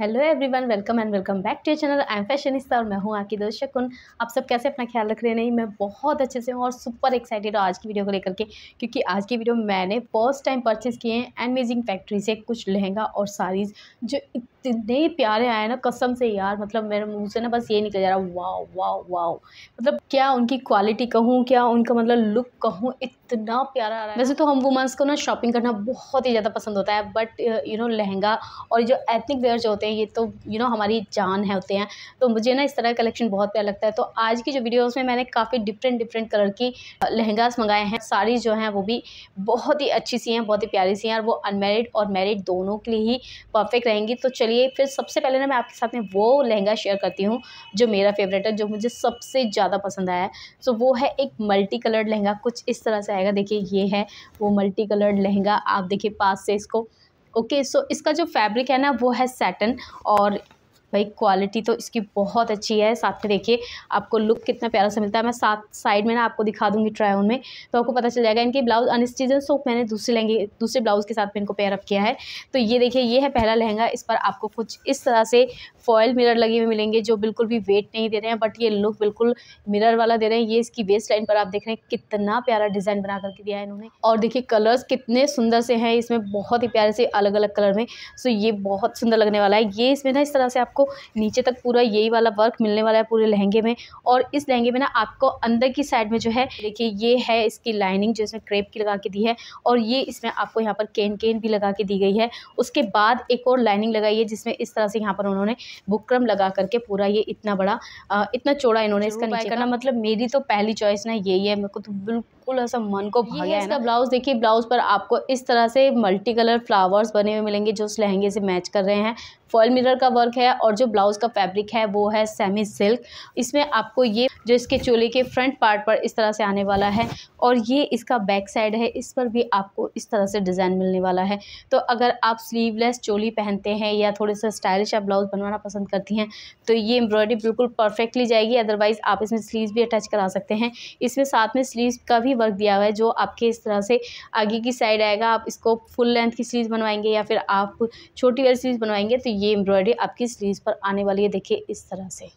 hello everyone welcome and welcome back to channel I am Fashionista और मैं हूँ आपकी दोस्त शकुन आप सब कैसे अपना ख्याल रख रहे हैं नहीं मैं बहुत अच्छे से हूँ और सुपर एक्साइटेड हूँ आज की वीडियो को लेकर के क्योंकि आज की वीडियो मैंने फर्स्ट टाइम परचेज़ किए हैं अमेजिंग फैक्ट्री से कुछ लहंगा और साड़ीज़ जो इतने प्यारे आए ना कसम से यार मतलब मेरे मुँह से ना बस ये निकल जा रहा वाओ वाओ वाओ मतलब क्या उनकी क्वालिटी कहूँ क्या उनका मतलब लुक कहूँ इतना प्यारा आ रहा है वैसे तो हम वुमेंस को ना शॉपिंग करना बहुत ही ज़्यादा पसंद होता है बट यू नो लहंगा और जो एथनिक वेयर जो होते होते हैं ये तो यू नो हमारी जान है होते हैं तो मुझे ना इस तरह का कलेक्शन बहुत प्यार लगता है तो आज की जो वीडियोस में मैंने काफ़ी डिफरेंट डिफरेंट कलर की लहंगास मंगाए हैं साड़ी जो हैं वो भी बहुत ही अच्छी सी हैं बहुत ही प्यारी सी हैं और वो अनमेरिड और मेरिड दोनों के लिए ही परफेक्ट रहेंगी तो चलिए फिर सबसे पहले ना मैं आपके साथ में वो लहंगा शेयर करती हूँ जो मेरा फेवरेट है जो मुझे सबसे ज़्यादा पसंद आया है सो तो वो है एक मल्टी कलर्ड लहंगा कुछ इस तरह से आएगा देखिए ये है वो मल्टी कलर्ड लहंगा आप देखिए पास से इसको ओके सो इसका जो फैब्रिक है ना वो है सैटन और भाई क्वालिटी तो इसकी बहुत अच्छी है साथ में देखिए आपको लुक कितना प्यारा सा मिलता है मैं साथ साइड में ना आपको दिखा दूंगी ट्राई में तो आपको पता चल जाएगा इनकी ब्लाउज अनस्टिजन सोप मैंने दूसरे लहंगे दूसरे ब्लाउज़ के साथ में इनको पेयरअप किया है तो ये देखिए ये है पहला लहंगा इस पर आपको कुछ इस तरह से फॉयल मिरर लगे हुए मिलेंगे जो बिल्कुल भी वेट नहीं दे रहे हैं बट ये लुक बिल्कुल मिरर वाला दे रहे हैं ये इसकी वेस्ट लाइन पर आप देख रहे हैं कितना प्यारा डिज़ाइन बना करके दिया है इन्होंने और देखिए कलर्स कितने सुंदर से हैं इसमें बहुत ही प्यारे से अलग अलग कलर में सो ये बहुत सुंदर लगने वाला है ये इसमें ना इस तरह से आपको नीचे तक पूरा यही वाला वर्क मिलने वाला है पूरे लहंगे में और इस लहंगे में ना आपको अंदर की साइड में जो है देखिए ये है इसकी लाइनिंग जो इसमें क्रेप की लगा के दी है और ये इसमें आपको यहाँ पर केन केन भी लगा के दी गई है उसके बाद एक और लाइनिंग लगाई है जिसमें इस तरह से यहाँ पर उन्होंने बुक्रम लगा करके पूरा ये इतना बड़ा इतना चौड़ा इन्होंने इसका करना मतलब मेरी तो पहली चॉइस ना यही है मेरे को तो बिल्कुल बिल्कुल ऐसा मन को भाग गया है इसका ब्लाउज देखिए ब्लाउज पर आपको इस तरह से मल्टी कलर फ्लावर्स बने हुए मिलेंगे जो उस लहंगे से मैच कर रहे हैं फॉल मिरर का वर्क है और जो ब्लाउज का फैब्रिक है वो है सेमी सिल्क इसमें आपको ये जो इसके चोले के फ्रंट पार्ट पर इस तरह से आने वाला है और ये इसका बैक साइड है इस पर भी आपको इस तरह से डिज़ाइन मिलने वाला है तो अगर आप स्लीवलेस चोली पहनते हैं या थोड़े सा स्टाइलिश आप ब्लाउज बनवाना पसंद करती हैं तो ये एम्ब्रॉयडरी बिल्कुल परफेक्टली जाएगी अदरवाइज़ आप इसमें स्लीव भी अटैच करा सकते हैं इसमें साथ में स्लीव का भी भी वर्क दिया हुआ है जो आपके इस तरह से आगे की साइड आएगा आप इसको फुल लेंथ की स्लीव बनवाएंगे या फिर आप छोटी वाली स्लीव बनवाएंगे तो ये एम्ब्रॉयडरी आपकी स्लीव पर आने वाली है देखिए इस तरह से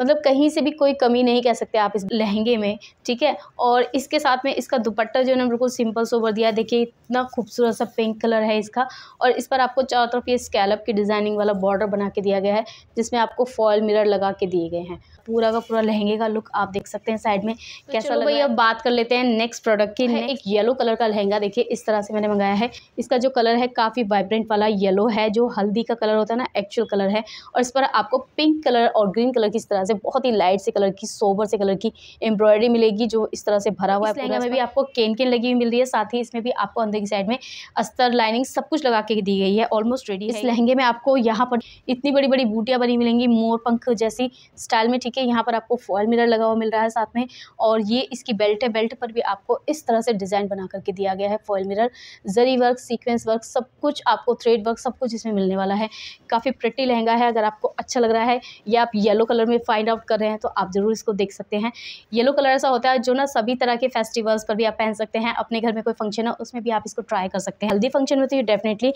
मतलब कहीं से भी कोई कमी नहीं कह सकते आप इस लहंगे में ठीक है और इसके साथ में इसका दुपट्टा जो है ना बिल्कुल सिंपल सोबर दिया देखिए इतना खूबसूरत सा पिंक कलर है इसका और इस पर आपको चारों तरफ ये स्कैलप की डिज़ाइनिंग वाला बॉर्डर बना के दिया गया है जिसमें आपको फॉल मिरर लगा के दिए गए हैं पूरा का पूरा लहंगे का लुक आप देख सकते हैं साइड में तो कैसा लग भाई अब बात कर लेते हैं नेक्स्ट प्रोडक्ट की है एक येलो कलर का लहंगा देखिए इस तरह से मैंने मंगाया है इसका जो कलर है काफ़ी वाइब्रेंट वाला येलो है जो हल्दी का कलर होता है ना एक्चुअल कलर है और इस पर आपको पिंक कलर और ग्रीन कलर की इस तरह से बहुत ही लाइट से कलर की सोबर से कलर की एम्ब्रॉयडरी मिलेगी जो इस तरह से भरा हुआ है लहंगा में भी आपको केन केन लगी हुई मिल रही है साथ ही इसमें भी आपको अंदर की साइड में अस्तर लाइनिंग सब कुछ लगा के दी गई है ऑलमोस्ट रेडी इस लहंगे में आपको यहाँ पर इतनी बड़ी बड़ी बूटियाँ बनी मिलेंगी मोर पंख जैसी स्टाइल में ठीक है यहाँ पर आपको फॉल मिरर लगा हुआ मिल रहा है साथ में और ये इसकी बेल्ट है बेल्ट पर भी आपको इस तरह से डिज़ाइन बना करके दिया गया है फॉल मिरर जरी वर्क सीक्वेंस वर्क सब कुछ आपको थ्रेड वर्क सब कुछ इसमें मिलने वाला है काफ़ी प्रटी लहंगा है अगर आपको अच्छा लग रहा है या आप येलो कलर में फाइंड आउट कर रहे हैं तो आप ज़रूर इसको देख सकते हैं येलो कलर ऐसा होता है जो ना सभी तरह के फेस्टिवल्स पर भी आप पहन सकते हैं अपने घर में कोई फंक्शन है उसमें भी आप इसको ट्राई कर सकते हैं हल्दी फंक्शन में तो ये डेफिनेटली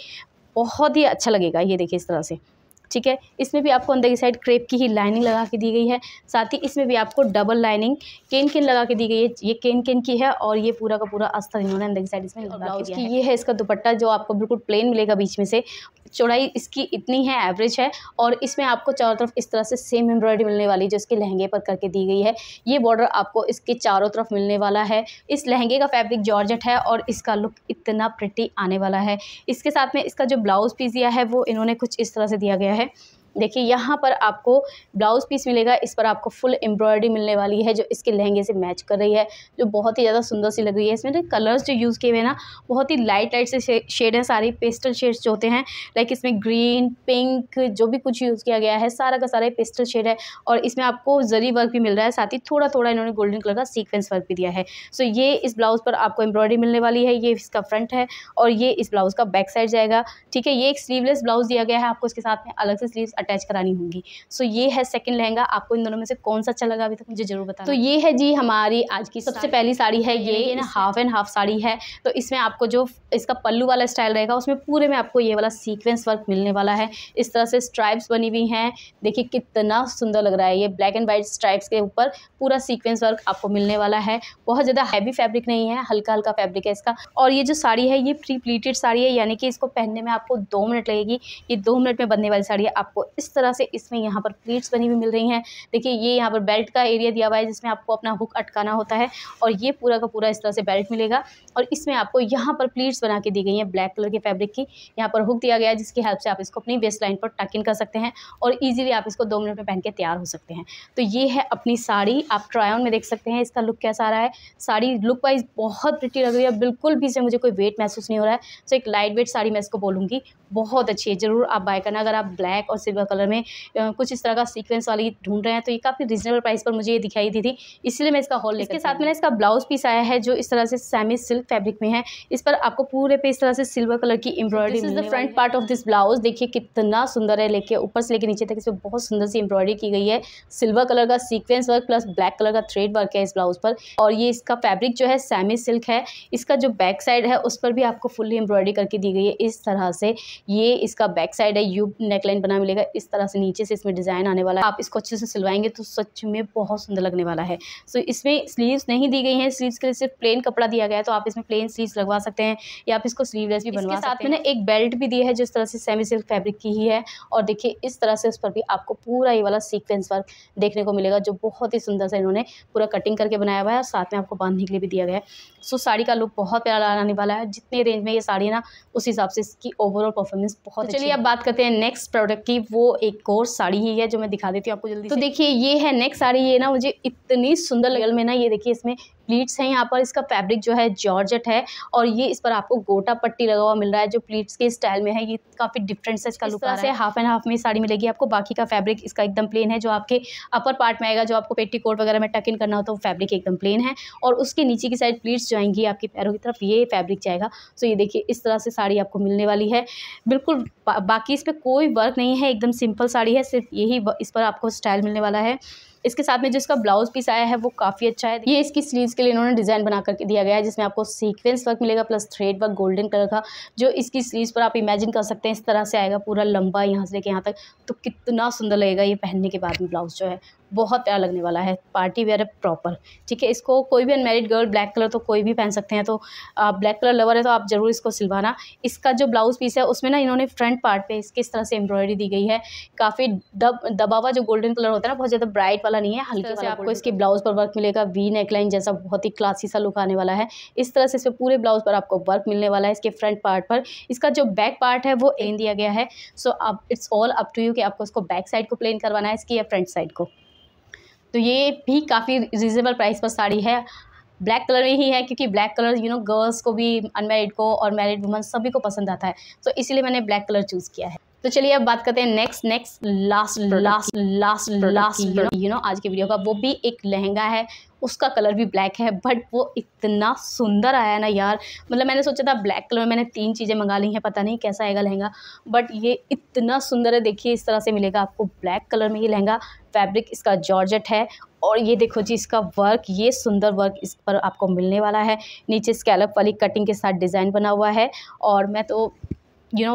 बहुत ही अच्छा लगेगा ये देखिए इस तरह से ठीक है इसमें भी आपको अंदर की साइड क्रेप की ही लाइनिंग लगा के दी गई है साथ ही इसमें भी आपको डबल लाइनिंग केन केन लगा के दी गई है ये केन केन की है और ये पूरा का पूरा अस्तर इन्होंने अंदर की साइड इसमें लगा के दिया है ये है इसका दुपट्टा जो आपको बिल्कुल प्लेन मिलेगा बीच में से चौड़ाई इसकी इतनी है एवरेज है और इसमें आपको चारों तरफ इस तरह से सेम एम्ब्रॉयडरी मिलने वाली जो इसके लहंगे पर करके दी गई है ये बॉर्डर आपको इसके चारों तरफ मिलने वाला है इस लहंगे का फैब्रिक जॉर्जेट है और इसका लुक इतना प्रिटी आने वाला है इसके साथ में इसका जो ब्लाउज़ पीस दिया है वो इन्होंने कुछ इस तरह से दिया गया है देखिए यहाँ पर आपको ब्लाउज़ पीस मिलेगा इस पर आपको फुल एम्ब्रॉयडरी मिलने वाली है जो इसके लहंगे से मैच कर रही है जो बहुत ही ज़्यादा सुंदर सी लग रही है इसमें ना कलर्स जो यूज़ किए हुए हैं ना बहुत ही लाइट लाइट से शेड हैं सारे पेस्टल शेड्स जो होते हैं लाइक इसमें ग्रीन पिंक जो भी कुछ यूज़ किया गया है सारा का सारा पेस्टल शेड है और इसमें आपको जरी वर्क भी मिल रहा है साथ ही थोड़ा थोड़ा इन्होंने गोल्डन कलर का सीक्वेंस वर्क भी दिया है सो ये इस ब्लाउज़ पर आपको एम्ब्रॉयडरी मिलने वाली है ये इसका फ्रंट है और ये इस ब्लाउज़ का बैक साइड जाएगा ठीक है ये एक स्लीवलेस ब्लाउज़ दिया गया है आपको इसके साथ में अलग से स्लीव्स अटैच करानी होगी सो ये है सेकेंड लहंगा आपको इन दोनों में से कौन सा अच्छा लगा अभी तक मुझे जरूर बताओ तो ये है जी हमारी आज की सबसे पहली साड़ी है ये, ये ना हाफ एंड हाफ साड़ी है तो इसमें आपको जो इसका पल्लू वाला स्टाइल रहेगा उसमें पूरे में आपको ये वाला सीक्वेंस वर्क मिलने वाला है इस तरह से स्ट्राइप्स बनी हुई हैं देखिए कितना सुंदर लग रहा है ये ब्लैक एंड वाइट स्ट्राइप्स के ऊपर पूरा सीक्वेंस वर्क आपको मिलने वाला है बहुत ज़्यादा हैवी फैब्रिक नहीं है हल्का हल्का फैब्रिक है इसका और ये जो साड़ी है ये प्री प्लीटेड साड़ी है यानी कि इसको पहनने में आपको दो मिनट लगेगी ये दो मिनट में बनने वाली साड़ी है आपको इस तरह से इसमें यहाँ पर प्लीट्स बनी हुई मिल रही हैं देखिए ये यहाँ पर बेल्ट का एरिया दिया हुआ है जिसमें आपको अपना हुक अटकाना होता है और ये पूरा का पूरा इस तरह से बेल्ट मिलेगा और इसमें आपको यहाँ पर प्लीट्स बना के दी गई हैं ब्लैक कलर के फैब्रिक की यहाँ पर हुक दिया गया है जिसकी हेल्प से आप इसको अपनी वेस्ट लाइन पर टक इन कर सकते हैं और ईजिली आप इसको दो मिनट में पहन के तैयार हो सकते हैं तो ये है अपनी साड़ी आप ट्रायन में देख सकते हैं इसका लुक कैसा आ रहा है साड़ी लुक वाइज बहुत प्रिटी लग रही है बिल्कुल भी इसमें मुझे कोई वेट महसूस नहीं हो रहा है सो तो एक लाइट वेट साड़ी मैं इसको बोलूँगी बहुत अच्छी है ज़रूर आप बाय करना अगर आप ब्लैक और सिल्वर कलर में कुछ इस तरह का सीक्वेंस वाली ढूंढ रहे हैं तो ये काफ़ी रीजनेबल प्राइस पर मुझे ये दिखाई दी थी इसलिए मैं इसका हॉल इसके साथ मैंने इसका ब्लाउज पीस आया है जो इस तरह से सेमी सिल्क फैब्रिक में है इस पर आपको पूरे पे इस तरह से सिल्वर कलर की embroidery is the front part of this blouse देखिए कितना सुंदर है लेके ऊपर से लेके नीचे तक इसमें बहुत सुंदर सी एम्ब्रॉयडरी की गई है सिल्वर कलर का sequence work plus black colour का थ्रेड वर्क है इस ब्लाउज पर और ये इसका फैब्रिक जो है सेमी सिल्क है इसका जो बैक साइड है उस पर भी आपको फुल्ली एम्ब्रॉयडरी करके दी गई है इस तरह से ये इसका बैक साइड है यू नेकलाइन बना मिलेगा इस तरह से नीचे से इसमें डिज़ाइन आने वाला है आप इसको अच्छे से सिलवाएंगे तो सच में बहुत सुंदर लगने वाला है सो इसमें स्लीव्स नहीं दी गई हैं स्लीव्स के लिए सिर्फ प्लेन कपड़ा दिया गया है तो आप इसमें प्लेन स्लीव्स लगवा सकते हैं या आप इसको स्लीवलेस भी बनवा साथ मैंने एक बेल्ट भी दी है जिस तरह से सेमी सिल्क फैब्रिक की ही है और देखिए इस तरह से उस पर भी आपको पूरा ये वाला सीक्वेंस वर्क देखने को मिलेगा जो बहुत ही सुंदर सा इन्होंने पूरा कटिंग करके बनाया हुआ है और साथ में आपको बांधने के लिए भी दिया गया है सो साड़ी का लुक बहुत प्यारा आने वाला है जितने रेंज में ये साड़ी ना उस हिसाब से इसकी ओवरऑल परफॉर्मेंस बहुत तो चलिए अब बात करते हैं नेक्स्ट प्रोडक्ट की वो एक और साड़ी ही है जो मैं दिखा देती हूँ आपको जल्दी तो देखिए ये है नेक्स्ट साड़ी ये ना मुझे इतनी सुंदर लगल में ना ये देखिए इसमें प्लीट्स हैं यहाँ पर इसका फैब्रिक जो है जॉर्जेट है और ये इस पर आपको गोटा पट्टी लगा हुआ मिल रहा है जो प्लीट्स के स्टाइल में है ये काफ़ी डिफरेंट से इसका लुक रहा है हाफ एंड हाफ में साड़ी मिलेगी आपको बाकी का फैब्रिक इसका एकदम प्लेन है जो आपके अपर पार्ट में आएगा जो आपको पेटी कोट वगैरह में टक इन करना हो तो फैब्रिक एकदम प्लेन है और उसके नीचे की साइड प्लीट्स जाएंगी आपके पैरों की तरफ ये फैब्रिक जाएगा सो तो ये देखिए इस तरह से साड़ी आपको मिलने वाली है बिल्कुल बाकी इस पर कोई वर्क नहीं है एकदम सिंपल साड़ी है सिर्फ यही इस पर आपको स्टाइल मिलने वाला है इसके साथ में जिसका ब्लाउज पीस आया है वो काफ़ी अच्छा है ये इसकी स्लीव के लिए इन्होंने डिज़ाइन बना करके दिया गया है जिसमें आपको सीक्वेंस वर्क मिलेगा plus thread work golden colour का जो इसकी स्लीव पर आप इमेजिन कर सकते हैं इस तरह से आएगा पूरा लंबा यहाँ से लेके यहाँ तक तो कितना सुंदर लगेगा ये पहनने के बाद में ब्लाउज़ जो है बहुत प्यार लगने वाला है पार्टी वेयर प्रॉपर ठीक है इसको कोई भी अनमेरिड गर्ल ब्लैक कलर तो कोई भी पहन सकते हैं तो आप ब्लैक कलर लवर है तो आप ज़रूर इसको सिलवाना इसका जो ब्लाउज़ पीस है उसमें ना इन्होंने फ्रंट पार्ट पे इसके इस तरह से एम्ब्रॉयडरी दी गई है काफ़ी दब दबा हुआ जो गोल्डन कलर होता है ना बहुत ज़्यादा ब्राइट वाला नहीं है हल्के से आपको इसके ब्लाउज़ पर वर्क मिलेगा वी नेकलाइन जैसा बहुत ही क्लासी सा लुक आने वाला है इस तरह से इस पूरे ब्लाउज़ पर आपको वर्क मिलने वाला है इसके फ्रंट पार्ट पर इसका जो बैक पार्ट है वो एन दिया गया है सो अब it's all up to you कि आपको इसको बैक साइड को प्लेन करवाना है इसकी या फ्रंट साइड को तो ये भी काफ़ी रिजनेबल प्राइस पर साड़ी है ब्लैक कलर में ही है क्योंकि black colour you know girls को भी अनमेरिड को और मैरिड वुमन सभी को पसंद आता है तो इसीलिए मैंने ब्लैक कलर चूज़ किया है तो चलिए अब बात करते हैं next next last last last last you know आज के वीडियो का वो भी एक लहंगा है उसका कलर भी ब्लैक है बट वो इतना सुंदर आया ना यार मतलब मैंने सोचा था ब्लैक कलर में मैंने तीन चीज़ें मंगा ली हैं पता नहीं कैसा आएगा लहंगा बट ये इतना सुंदर है देखिए इस तरह से मिलेगा आपको ब्लैक कलर में ये लहंगा फैब्रिक इसका जॉर्जेट है और ये देखो जी इसका वर्क ये सुंदर वर्क इस पर आपको मिलने वाला है नीचे स्कैलप वाली कटिंग के साथ डिज़ाइन बना हुआ है और मैं तो यू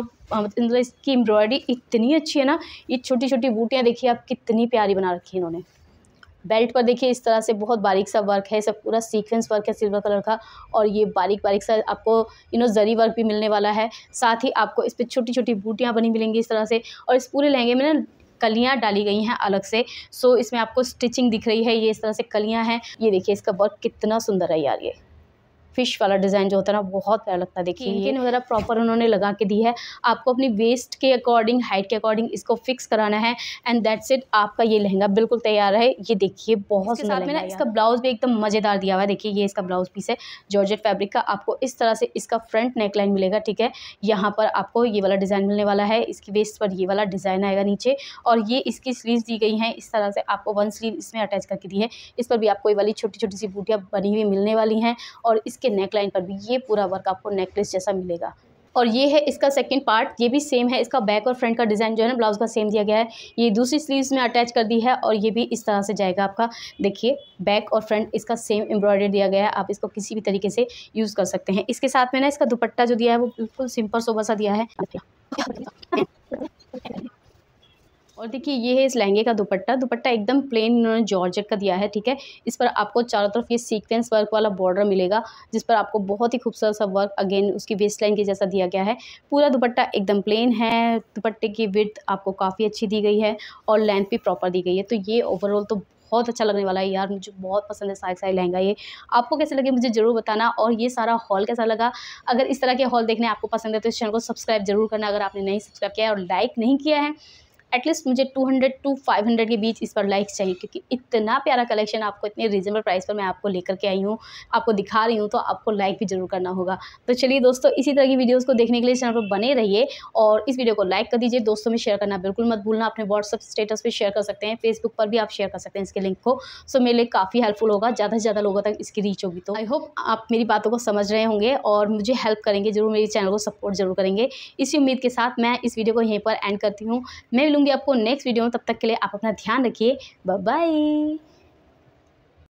नो इसकी एम्ब्रॉयडरी इतनी अच्छी है ना ये छोटी छोटी बूटियाँ देखिए आप कितनी प्यारी बना रखी है इन्होंने बेल्ट पर देखिए इस तरह से बहुत बारीक सा वर्क है सब पूरा सीक्वेंस वर्क है सिल्वर कलर का और ये बारीक बारीक सा आपको यू नो जरी वर्क भी मिलने वाला है साथ ही आपको इस पर छोटी छोटी बूटियाँ बनी मिलेंगी इस तरह से और इस पूरे लहंगे में ना कलियाँ डाली गई हैं अलग से सो इसमें आपको स्टिचिंग दिख रही है ये इस तरह से कलियाँ हैं ये देखिए इसका वर्क कितना सुंदर है यार ये फिश वाला डिज़ाइन जो होता है ना बहुत प्यारा लगता है देखिए इनकिन वगैरह प्रॉपर उन्होंने लगा के दी है आपको अपनी वेस्ट के अकॉर्डिंग हाइट के अकॉर्डिंग इसको फिक्स कराना है एंड दैट्स इट आपका ये लहंगा बिल्कुल तैयार है ये देखिए बहुत साथ में ना इसका ब्लाउज़ भी एकदम मज़ेदार दिया हुआ है देखिए ये इसका ब्लाउज़ पीस है जॉर्ज फैब्रिक का आपको इस तरह से इसका फ्रंट नेकलाइन मिलेगा ठीक है यहाँ पर आपको ये वाला डिज़ाइन मिलने वाला है इसकी वेस्ट पर ये वाला डिज़ाइन आएगा नीचे और ये इसकी स्लीव दी गई हैं इस तरह से आपको वन स्लीव इसमें अटैच करके दी है इस पर भी आपको ये वाली छोटी छोटी सी बूटियाँ बनी हुई मिलने वाली हैं और इस इसके नेक लाइन पर भी ये पूरा वर्क आपको नेकलेस जैसा मिलेगा और ये है इसका सेकंड पार्ट ये भी सेम है इसका बैक और फ्रंट का डिज़ाइन जो है ना ब्लाउज़ का सेम दिया गया है ये दूसरी स्लीव्स में अटैच कर दी है और ये भी इस तरह से जाएगा आपका देखिए बैक और फ्रंट इसका सेम एम्ब्रॉयडरी दिया गया है आप इसको किसी भी तरीके से यूज़ कर सकते हैं इसके साथ में ना इसका दुपट्टा जो दिया है वो बिल्कुल सिंपल सोबा सा दिया है और देखिए ये है इस लहंगे का दुपट्टा दुपट्टा एकदम प्लेन इन्होंने जॉर्जेट का दिया है ठीक है इस पर आपको चारों तरफ ये सीक्वेंस वर्क वाला बॉर्डर मिलेगा जिस पर आपको बहुत ही खूबसूरत सा वर्क अगेन उसकी वेस्ट लाइन के जैसा दिया गया है पूरा दुपट्टा एकदम प्लेन है दुपट्टे की विर्थ आपको काफ़ी अच्छी दी गई है और लेंथ भी प्रॉपर दी गई है तो ये ओवरऑल तो बहुत अच्छा लगने वाला है यार मुझे बहुत पसंद है साई साई लहंगा ये आपको कैसे लगे मुझे ज़रूर बताना और ये सारा हॉल कैसा लगा अगर इस तरह के हॉल देखने आपको पसंद है तो इस चैनल को सब्सक्राइब जरूर करना अगर आपने नहीं सब्सक्राइब किया है और लाइक नहीं किया है एटलीस्ट मुझे two hundred two five hundred के बीच इस पर लाइक्स चाहिए क्योंकि इतना प्यारा कलेक्शन आपको इतने रीजनेबल प्राइस पर मैं आपको लेकर के आई हूँ आपको दिखा रही हूँ तो आपको लाइक भी जरूर करना होगा तो चलिए दोस्तों इसी तरह की वीडियोज़ को देखने के लिए चैनल पर बने रहिए और इस वीडियो को लाइक कर दीजिए दोस्तों में शेयर करना बिल्कुल मत भूलना अपने व्हाट्सअप स्टेटस पर शेयर कर सकते हैं फेसबुक पर भी आप शेयर कर सकते हैं इसके लिंक को सो मेरे लिए काफ़ी हेल्पफुल होगा ज़्यादा से ज़्यादा लोगों तक इसकी रीच होगी तो आई होप आप मेरी बातों को समझ रहे होंगे और मुझे हेल्प करेंगे जरूर मेरे चैनल को सपोर्ट जरूर करेंगे इसी उम्मीद के साथ मैं इस वीडियो को यहीं पर एंड करती हूँ मैं मिलूंगी आपको नेक्स्ट वीडियो में तब तक के लिए आप अपना ध्यान रखिए बाय